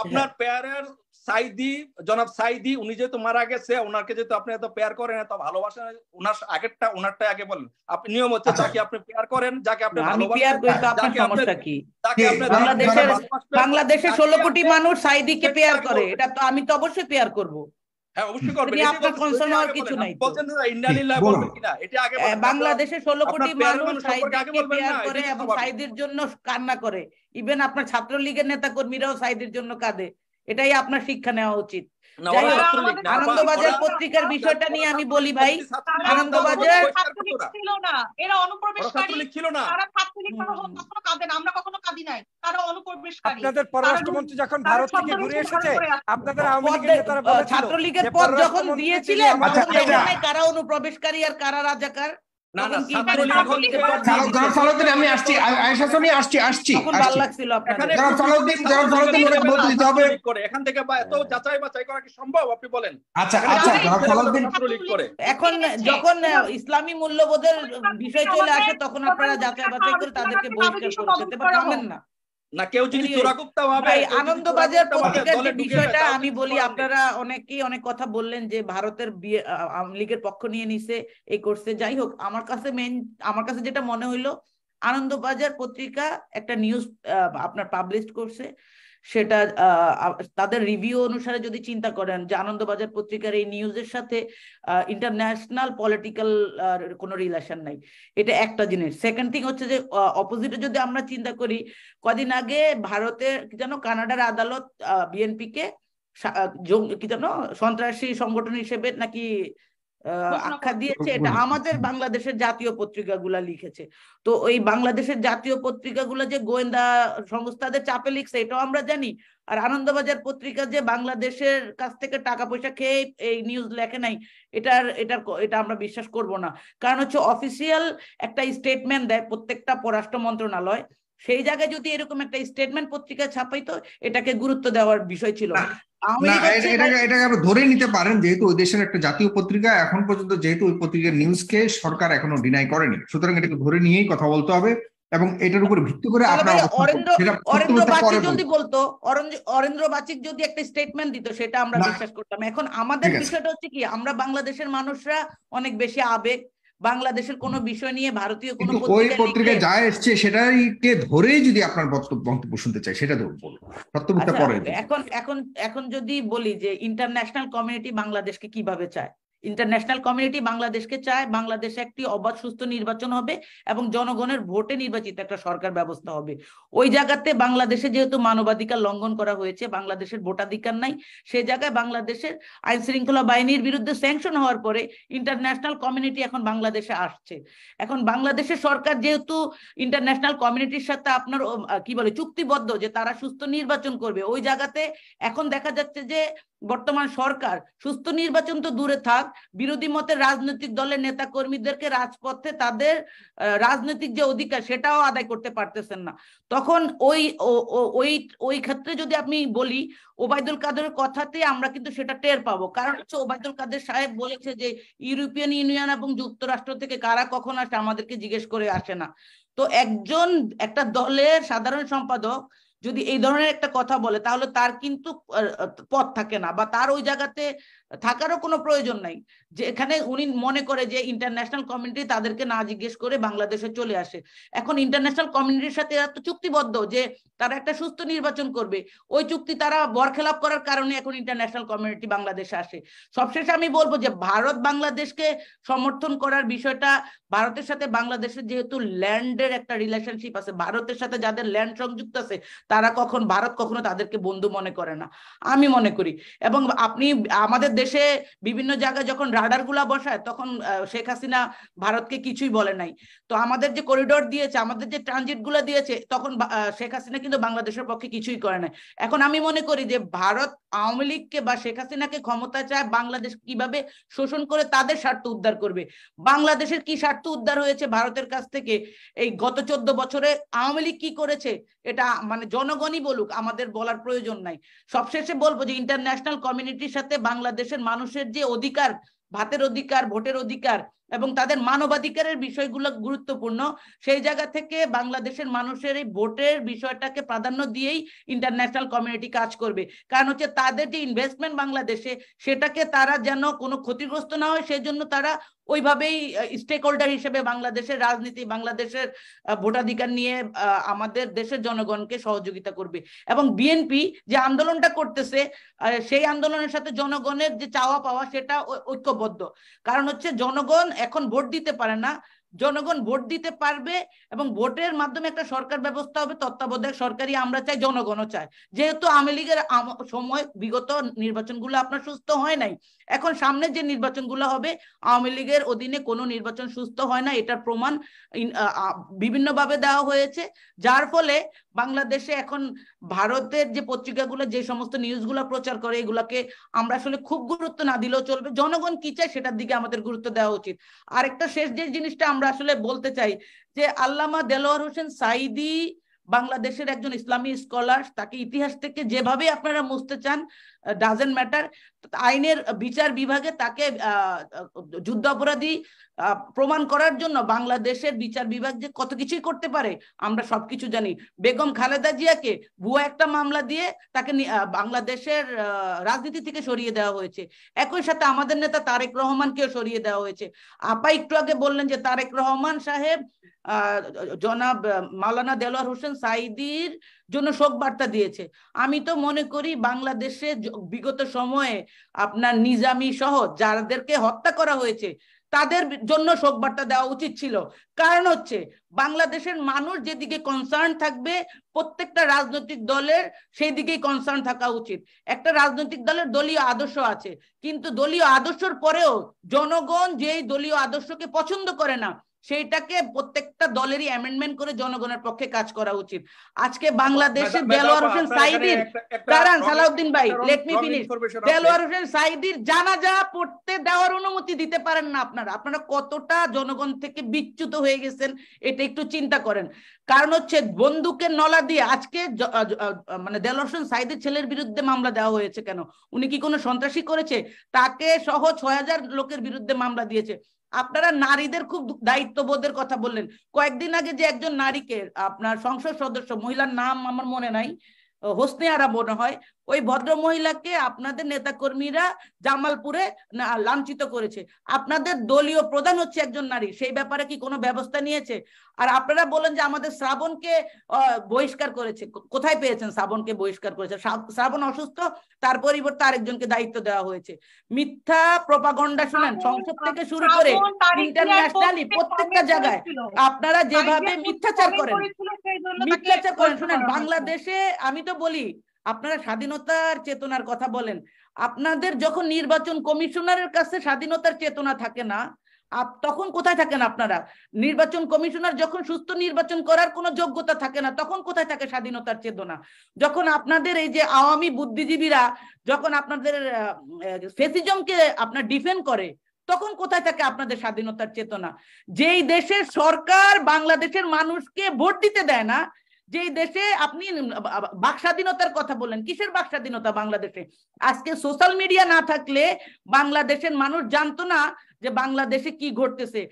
আপনার পেয়ারের সাইদি জনাব সাইদি উনি যেহেতু মারা গেছে ওনাকে যেহেতু আপনি এত পেয়ার করেন এত ভালোবাসেন ওনার আগেরটা ওনারটা আগে বলেন আপনি নিয়ম হচ্ছে যাকে আপনি পেয়ার করেন যাকে আপনি আপনার কি বাংলাদেশের ষোলো কোটি মানুষ সাইদিকে পেয়ার করে এটা তো আমি তো অবশ্যই পেয়ার করবো হ্যাঁ অবশ্যই হ্যাঁ, বাংলাদেশে 16 কোটি মানুষ মানে করে এবং সাইদের জন্য কান্না করে ইভেন আপনার ছাত্রলীগের লীগের নেতা কর্মীরাও সাইদের জন্য কাঁদে এটাই আপনার শিক্ষা নেওয়া উচিত আনন্দবাজার পত্রিকার বিষয়টা নিয়ে আমি বলি ভাই আনন্দবাজার ছিল না এরা অনুপ্রবেশকারী ছিল না তারা ছাত্রলীগ কখনো কাঁদে না আমরা কখনো কাঁদি নাই তারা অনুপ্রবেশকারী আপনাদের পররাষ্ট্রমন্ত্রী যখন ভারত থেকে ঘুরে এসেছে আপনাদের আওয়ামী লীগের ছাত্রলীগের পদ যখন দিয়েছিলেন কারা অনুপ্রবেশকারী আর কারা রাজাকার এত যাচাই করা কি সম্ভব আপনি বলেন আচ্ছা, আচ্ছা, আচ্ছা এখন যখন ইসলামী মূল্যবোধের বিষয় চলে আসে তখন আপনারা যাচাই বাছাই করে তাদেরকে বহিষ্কার করতে পারবেন না আপনারা অনেকেই অনেক কথা বললেন যে ভারতের পক্ষ নিয়ে নিছে করছে যাই হোক আমার কাছে মেন আমার কাছে যেটা মনে হইলো আনন্দবাজার পত্রিকা একটা নিউজ আপনার পাবলিশ করছে সেটা তাদের রিভিউ অনুসারে যদি চিন্তা করেন যে আনন্দবাজার পত্রিকার এই নিউজের সাথে ইন্টারন্যাশনাল পলিটিক্যাল কোনো রিলেশন নাই এটা একটা জিনিস সেকেন্ড থিং হচ্ছে যে অপোজিটে যদি আমরা চিন্তা করি কদিন আগে ভারতের যেন কানাডার আদালত বিএনপিকে কি যেন সন্ত্রাসী সংগঠন হিসেবে নাকি আখ্যা দিয়েছে এটা আমাদের বাংলাদেশের জাতীয় পত্রিকাগুলা লিখেছে তো ওই বাংলাদেশের জাতীয় পত্রিকাগুলো যে গোয়েন্দা সংস্থাদের চাপে লিখছে এটাও আমরা জানি আর আনন্দবাজার পত্রিকা যে বাংলাদেশের কাছ থেকে টাকা পয়সা খেয়ে এই নিউজ লেখে নাই এটার এটার এটা আমরা বিশ্বাস করব না কারণ হচ্ছে অফিসিয়াল একটা স্টেটমেন্ট দেয় প্রত্যেকটা পররাষ্ট্র মন্ত্রণালয় সেই জায়গায় যদি এরকম একটা স্টেটমেন্ট পত্রিকা ছাপাইতো এটাকে গুরুত্ব দেওয়ার বিষয় ছিল এটাকে ধরে নিতে পারেন যেহেতু ওই দেশের একটা জাতীয় পত্রিকা এখন পর্যন্ত যেহেতু ওই পত্রিকার নিউজকে সরকার এখনো ডিনাই করেনি সুতরাং এটাকে ধরে নিয়েই কথা বলতে হবে এবং এটার উপর ভিত্তি করে যদি বলতো অরেন্দ্র বাচিক যদি একটা স্টেটমেন্ট দিত সেটা আমরা বিশ্বাস করতাম এখন আমাদের বিষয়টা হচ্ছে কি আমরা বাংলাদেশের মানুষরা অনেক বেশি আবেগ বাংলাদেশের কোনো বিষয় নিয়ে ভারতীয় কোনো ওই যা এসছে সেটাকে ধরেই যদি আপনার বক্তব্য শুনতে চাই সেটা বলুন বক্তব্যটা আচ্ছা, পরে এখন এখন এখন যদি বলি যে ইন্টারন্যাশনাল কমিউনিটি বাংলাদেশকে কিভাবে চায় ইন্টারন্যাশনাল কমিউনিটি বাংলাদেশকে চায় বাংলাদেশে একটি অবাধ সুস্থ নির্বাচন হবে এবং জনগণের ভোটে নির্বাচিত একটা সরকার ব্যবস্থা হবে ওই জায়গাতে বাংলাদেশে যেহেতু মানবাধিকার লঙ্ঘন করা হয়েছে বাংলাদেশের ভোটাধিকার নাই সে জায়গায় বাংলাদেশের আইন শৃঙ্খলা বাহিনীর বিরুদ্ধে স্যাংশন হওয়ার পরে ইন্টারন্যাশনাল কমিউনিটি এখন বাংলাদেশে আসছে এখন বাংলাদেশের সরকার যেহেতু ইন্টারন্যাশনাল কমিউনিটির সাথে আপনার কি বলে চুক্তিবদ্ধ যে তারা সুস্থ নির্বাচন করবে ওই জায়গাতে এখন দেখা যাচ্ছে যে বর্তমান সরকার সুস্থ নির্বাচন তো দূরে থাক বিরোধী মতের রাজনৈতিক দলের নেতা কর্মীদেরকে রাজপথে তাদের রাজনৈতিক যে অধিকার সেটাও আদায় করতে পারতেছেন না তখন ওই ওই ওই ক্ষেত্রে যদি আমি বলি ওবায়দুল কাদের কথাতে আমরা কিন্তু সেটা টের পাবো কারণ হচ্ছে ওবায়দুল কাদের সাহেব বলেছে যে ইউরোপিয়ান ইউনিয়ন এবং যুক্তরাষ্ট্র থেকে কারা কখন আসে আমাদেরকে জিজ্ঞেস করে আসে না তো একজন একটা দলের সাধারণ সম্পাদক যদি এই ধরনের একটা কথা বলে তাহলে তার কিন্তু পথ থাকে না বা তার ওই জায়গাতে থাকারও কোনো প্রয়োজন নাই যে এখানে উনি মনে করে যে ইন্টারন্যাশনাল কমিউনিটি তাদেরকে না জিজ্ঞেস করে বাংলাদেশে চলে আসে এখন ইন্টারন্যাশনাল কমিউনিটির সাথে এরা তো চুক্তিবদ্ধ যে তারা একটা সুস্থ নির্বাচন করবে ওই চুক্তি তারা বরখেলাপ করার কারণে এখন ইন্টারন্যাশনাল কমিউনিটি বাংলাদেশে আসে সবশেষে আমি বলবো যে ভারত বাংলাদেশকে সমর্থন করার বিষয়টা ভারতের সাথে বাংলাদেশের যেহেতু ল্যান্ডের একটা রিলেশনশিপ আছে ভারতের সাথে যাদের ল্যান্ড সংযুক্ত আছে তারা কখন ভারত কখনো তাদেরকে বন্ধু মনে করে না আমি মনে করি এবং আপনি আমাদের দেশে বিভিন্ন জায়গায় যখন রাডার গুলা বসায় তখন শেখ হাসিনা ভারতকে কিছুই বলে নাই তো আমাদের যে করিডোর দিয়েছে আমাদের যে ট্রানজিট গুলা দিয়েছে তখন শেখ হাসিনা কিন্তু বাংলাদেশের পক্ষে কিছুই করে নাই এখন আমি মনে করি যে ভারত আওয়ামী লীগকে বা শেখ হাসিনাকে ক্ষমতা চায় বাংলাদেশ কিভাবে শোষণ করে তাদের স্বার্থ উদ্ধার করবে বাংলাদেশের কি স্বার্থ উদ্ধার হয়েছে ভারতের কাছ থেকে এই গত চোদ্দ বছরে আওয়ামী লীগ কি করেছে এটা মানে জনগণই বলুক আমাদের বলার প্রয়োজন নাই সবশেষে বলবো যে ইন্টারন্যাশনাল কমিউনিটির সাথে বাংলাদেশের মানুষের যে অধিকার ভাতের অধিকার ভোটের অধিকার এবং তাদের মানবাধিকারের বিষয়গুলো গুরুত্বপূর্ণ সেই জায়গা থেকে বাংলাদেশের মানুষের এই ভোটের বিষয়টাকে প্রাধান্য দিয়েই ইন্টারন্যাশনাল কমিউনিটি কাজ করবে কারণ হচ্ছে তাদের যে ইনভেস্টমেন্ট বাংলাদেশে সেটাকে তারা যেন কোনো ক্ষতিগ্রস্ত না হয় সেই জন্য তারা ওইভাবেই স্টেক হোল্ডার হিসেবে বাংলাদেশের রাজনীতি বাংলাদেশের ভোটাধিকার নিয়ে আমাদের দেশের জনগণকে সহযোগিতা করবে এবং বিএনপি যে আন্দোলনটা করতেছে সেই আন্দোলনের সাথে জনগণের যে চাওয়া পাওয়া সেটা ঐক্যবদ্ধ কারণ হচ্ছে জনগণ এখন ভোট দিতে পারে না জনগণ ভোট দিতে পারবে এবং ভোটের মাধ্যমে একটা সরকার ব্যবস্থা হবে তত্ত্বাবধায়ক সরকারই আমরা চাই জনগণও চায় যেহেতু আওয়ামী লীগের সময় বিগত নির্বাচনগুলো আপনার সুস্থ হয় নাই এখন সামনে যে নির্বাচনগুলো হবে আওয়ামী লীগের অধীনে কোনো নির্বাচন সুস্থ হয় না এটার প্রমাণ বিভিন্নভাবে দেওয়া হয়েছে যার ফলে বাংলাদেশে এখন ভারতের যে পত্রিকাগুলো যে সমস্ত নিউজগুলো প্রচার করে এগুলাকে আমরা আসলে খুব গুরুত্ব না দিলেও চলবে জনগণ কি চায় সেটার দিকে আমাদের গুরুত্ব দেওয়া উচিত আরেকটা শেষ যে জিনিসটা আমরা আমরা আসলে বলতে চাই যে আল্লামা দেলোয়ার হোসেন সাইদি বাংলাদেশের একজন ইসলামী স্কলার তাকে ইতিহাস থেকে যেভাবে আপনারা মুছতে চান ডাজেন্ট ম্যাটার আইনের বিচার বিভাগে তাকে যুদ্ধাপরাধী প্রমাণ করার জন্য বাংলাদেশের বিচার বিভাগ যে কত কিছুই করতে পারে আমরা সবকিছু জানি বেগম খালেদা জিয়াকে ভুয়া একটা মামলা দিয়ে তাকে বাংলাদেশের রাজনীতি থেকে সরিয়ে দেওয়া হয়েছে একই সাথে আমাদের নেতা তারেক রহমানকেও সরিয়ে দেওয়া হয়েছে আপা একটু আগে বললেন যে তারেক রহমান সাহেব জনাব মাওলানা দেলোয়ার হোসেন সাইদির জন্য শোক বার্তা দিয়েছে আমি তো মনে করি বাংলাদেশে বিগত সময়ে আপনার নিজামি সহ যাদেরকে হত্যা করা হয়েছে তাদের জন্য শোক বার্তা দেওয়া উচিত ছিল কারণ হচ্ছে বাংলাদেশের মানুষ যেদিকে কনসার্ন থাকবে প্রত্যেকটা রাজনৈতিক দলের সেই দিকেই কনসার্ন থাকা উচিত একটা রাজনৈতিক দলের দলীয় আদর্শ আছে কিন্তু দলীয় আদর্শের পরেও জনগণ যেই দলীয় আদর্শকে পছন্দ করে না সেইটাকে প্রত্যেকটা দলেরই অ্যামেন্ডমেন্ট করে জনগণের পক্ষে কাজ করা উচিত আজকে বাংলাদেশের দেলোয়ার হোসেন সাইদির দাঁড়ান সালাউদ্দিন ভাই let me finish Delwar Hossain সাইদির জানাজা পড়তে দেওয়ার অনুমতি দিতে পারেন না আপনারা আপনারা কতটা জনগণ থেকে বিচ্যুত হয়ে গেছেন এটা একটু চিন্তা করেন কারণ হচ্ছে বন্দুকের নলা দিয়ে আজকে মানে দেলোয়ার হোসেন সাইদির ছেলের বিরুদ্ধে মামলা দেওয়া হয়েছে কেন উনি কি কোনো সন্ত্রাসী করেছে তাকে সহ ছয় হাজার লোকের বিরুদ্ধে মামলা দিয়েছে আপনারা নারীদের খুব দায়িত্ববোধের কথা বললেন কয়েকদিন আগে যে একজন নারীকে আপনার সংসদ সদস্য মহিলার নাম আমার মনে নাই হোসনে আরা মনে হয় ওই ভদ্র মহিলাকে আপনাদের নেতাকর্মীরা জামালপুরে লাঞ্ছিত করেছে আপনাদের দলীয় প্রধান হচ্ছে একজন নারী সেই ব্যাপারে কি কোনো ব্যবস্থা নিয়েছে আর আপনারা বলেন যে আমাদের শ্রাবণকে বহিষ্কার করেছে কোথায় পেয়েছেন শ্রাবণকে বহিষ্কার করেছে শ্রাবণ অসুস্থ তার পরিবর্তে আরেকজনকে দায়িত্ব দেওয়া হয়েছে মিথ্যা প্রপাগন্ডা শুনেন সংসদ থেকে শুরু করে ইন্টারন্যাশনালি প্রত্যেকটা জায়গায় আপনারা যেভাবে মিথ্যাচার করেন মিথ্যাচার করেন শুনেন বাংলাদেশে আমি তো বলি আপনারা স্বাধীনতার চেতনার কথা বলেন আপনাদের যখন নির্বাচন কমিশনারের কাছে স্বাধীনতার চেতনা থাকে না তখন কোথায় থাকেন আপনারা নির্বাচন কমিশনার যখন সুস্থ নির্বাচন করার কোনো যোগ্যতা থাকে না তখন কোথায় থাকে স্বাধীনতার চেতনা যখন আপনাদের এই যে আওয়ামী বুদ্ধিজীবীরা যখন আপনাদের ফেসিজমকে আপনার ডিফেন্ড করে তখন কোথায় থাকে আপনাদের স্বাধীনতার চেতনা যেই দেশের সরকার বাংলাদেশের মানুষকে ভোট দিতে দেয় না যে দেশে আপনি বাক স্বাধীনতার কথা বললেন কিসের বাক স্বাধীনতা বাংলাদেশে আজকে সোশ্যাল মিডিয়া না থাকলে বাংলাদেশের মানুষ জানতো না যে বাংলাদেশে কি ঘটতেছে